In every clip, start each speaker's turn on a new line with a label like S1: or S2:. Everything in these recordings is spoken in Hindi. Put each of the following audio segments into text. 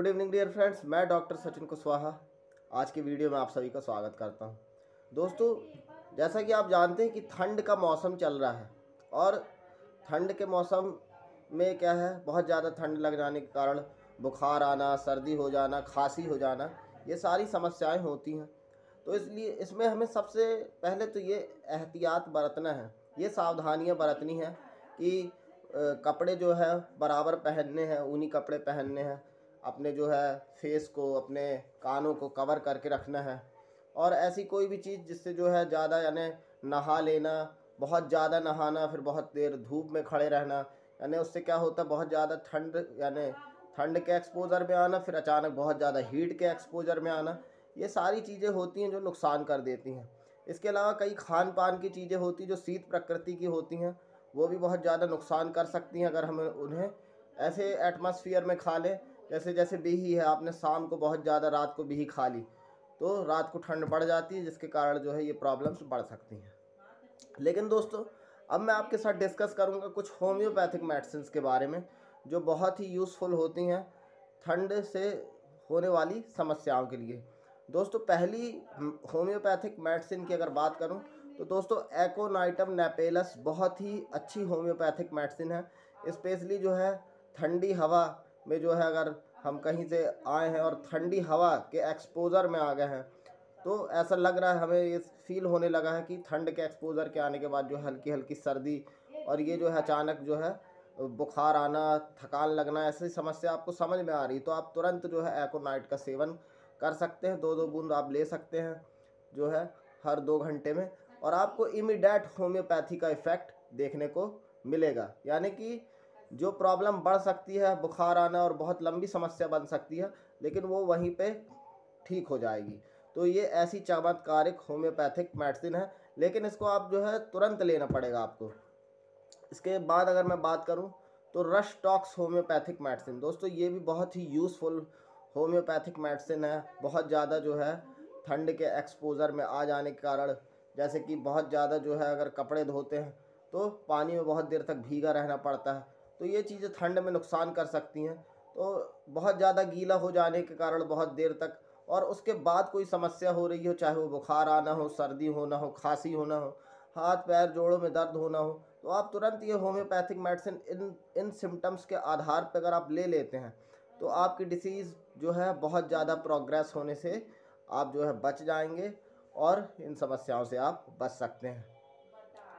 S1: गुड इवनिंग डियर फ्रेंड्स मैं डॉक्टर सचिन कुशवाहा आज की वीडियो में आप सभी का स्वागत करता हूं दोस्तों जैसा कि आप जानते हैं कि ठंड का मौसम चल रहा है और ठंड के मौसम में क्या है बहुत ज़्यादा ठंड लग जाने के कारण बुखार आना सर्दी हो जाना खांसी हो जाना ये सारी समस्याएं होती हैं तो इसलिए इसमें हमें सबसे पहले तो ये एहतियात बरतना है ये सावधानियाँ बरतनी हैं कि कपड़े जो है बराबर पहनने हैं ऊनी कपड़े पहनने हैं अपने जो है फेस को अपने कानों को कवर करके रखना है और ऐसी कोई भी चीज़ जिससे जो है ज़्यादा यानी नहा लेना बहुत ज़्यादा नहाना फिर बहुत देर धूप में खड़े रहना यानी उससे क्या होता है बहुत ज़्यादा ठंड यानी ठंड के एक्सपोज़र में आना फिर अचानक बहुत ज़्यादा हीट के एक्सपोज़र में आना ये सारी चीज़ें होती हैं जो नुकसान कर देती हैं इसके अलावा कई खान पान की चीज़ें होती जो शीत प्रकृति की होती हैं वो भी बहुत ज़्यादा नुकसान कर सकती हैं अगर हम उन्हें ऐसे एटमॉस्फेयर में खा लें जैसे जैसे बिही है आपने शाम को बहुत ज़्यादा रात को बिही खा ली तो रात को ठंड बढ़ जाती है जिसके कारण जो है ये प्रॉब्लम्स बढ़ सकती हैं लेकिन दोस्तों अब मैं आपके साथ डिस्कस करूँगा कुछ होम्योपैथिक मेडिसिन के बारे में जो बहुत ही यूज़फुल होती हैं ठंड से होने वाली समस्याओं के लिए दोस्तों पहली होम्योपैथिक मेडिसिन की अगर बात करूं तो दोस्तों एकोनाइटम नेपेलस बहुत ही अच्छी होम्योपैथिक मेडिसिन है स्पेशली जो है ठंडी हवा में जो है अगर हम कहीं से आए हैं और ठंडी हवा के एक्सपोज़र में आ गए हैं तो ऐसा लग रहा है हमें ये फील होने लगा है कि ठंड के एक्सपोज़र के आने के बाद जो हल्की हल्की सर्दी और ये जो है अचानक जो है बुखार आना थकान लगना ऐसी समस्या आपको समझ में आ रही तो आप तुरंत जो है एकोनाइट का सेवन कर सकते हैं दो दो बूंद आप ले सकते हैं जो है हर दो घंटे में और आपको इमिडेट होम्योपैथी का इफ़ेक्ट देखने को मिलेगा यानी कि जो प्रॉब्लम बढ़ सकती है बुखार आना और बहुत लंबी समस्या बन सकती है लेकिन वो वहीं पे ठीक हो जाएगी तो ये ऐसी चमत्कारिक होम्योपैथिक मेडिसिन है लेकिन इसको आप जो है तुरंत लेना पड़ेगा आपको इसके बाद अगर मैं बात करूँ तो रश टॉक्स होम्योपैथिक मेडिसिन दोस्तों ये भी बहुत ही यूज़फुल होम्योपैथिक मेडिसिन है बहुत ज़्यादा जो है ठंड के एक्सपोज़र में आ जाने के कारण जैसे कि बहुत ज़्यादा जो है अगर कपड़े धोते हैं तो पानी में बहुत देर तक भीगा रहना पड़ता है तो ये चीज़ें ठंड में नुकसान कर सकती हैं तो बहुत ज़्यादा गीला हो जाने के कारण बहुत देर तक और उसके बाद कोई समस्या हो रही हो चाहे वो बुखार आना हो सर्दी होना हो खांसी होना हो हाथ पैर जोड़ों में दर्द होना हो तो आप तुरंत ये होम्योपैथिक मेडिसिन इन इन सिम्टम्स के आधार पर अगर आप ले लेते हैं तो आपकी डिसीज़ जो है बहुत ज़्यादा प्रोग्रेस होने से आप जो है बच जाएंगे और इन समस्याओं से आप बच सकते हैं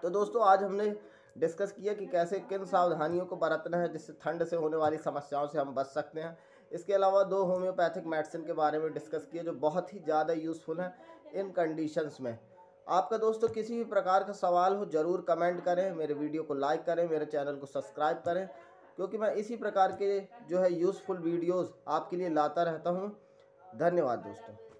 S1: तो दोस्तों आज हमने डिस्कस किया कि कैसे किन सावधानियों को बरतना है जिससे ठंड से होने वाली समस्याओं से हम बच सकते हैं इसके अलावा दो होम्योपैथिक मेडिसिन के बारे में डिस्कस किया जो बहुत ही ज़्यादा यूज़फुल हैं इन कंडीशंस में आपका दोस्तों किसी भी प्रकार का सवाल हो ज़रूर कमेंट करें मेरे वीडियो को लाइक करें मेरे चैनल को सब्सक्राइब करें क्योंकि मैं इसी प्रकार के जो है यूज़फुल वीडियोज़ आपके लिए लाता रहता हूँ धन्यवाद दोस्तों